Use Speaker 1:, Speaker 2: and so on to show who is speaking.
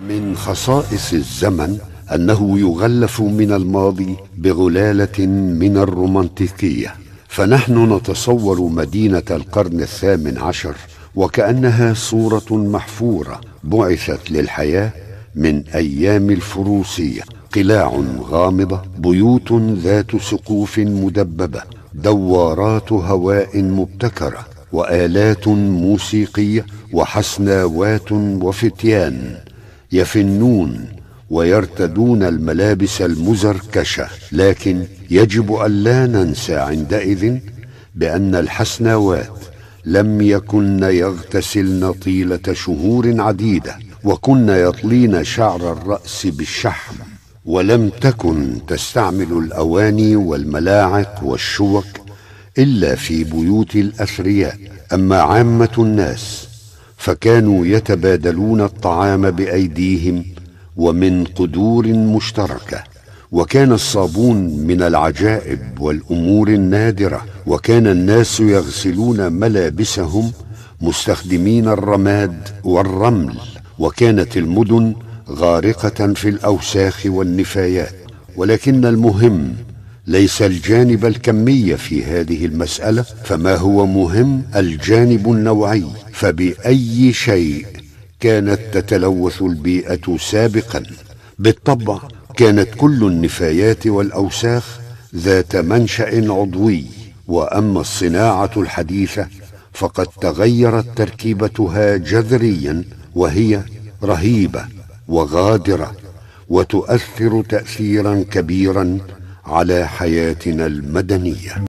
Speaker 1: من خصائص الزمن انه يغلف من الماضي بغلاله من الرومانتيكيه فنحن نتصور مدينه القرن الثامن عشر وكانها صوره محفوره بعثت للحياه من ايام الفروسيه قلاع غامضه بيوت ذات سقوف مدببه دوارات هواء مبتكره والات موسيقيه وحسناوات وفتيان يفنون ويرتدون الملابس المزركشه لكن يجب أن لا ننسى عندئذ بان الحسناوات لم يكن يغتسلن طيله شهور عديده وكن يطلين شعر الراس بالشحم ولم تكن تستعمل الاواني والملاعق والشوك الا في بيوت الاثرياء اما عامه الناس فكانوا يتبادلون الطعام بايديهم ومن قدور مشتركه وكان الصابون من العجائب والامور النادره وكان الناس يغسلون ملابسهم مستخدمين الرماد والرمل وكانت المدن غارقه في الاوساخ والنفايات ولكن المهم ليس الجانب الكمي في هذه المساله فما هو مهم الجانب النوعي فبأي شيء كانت تتلوث البيئة سابقا بالطبع كانت كل النفايات والأوساخ ذات منشأ عضوي وأما الصناعة الحديثة فقد تغيرت تركيبتها جذريا وهي رهيبة وغادرة وتؤثر تأثيرا كبيرا على حياتنا المدنيه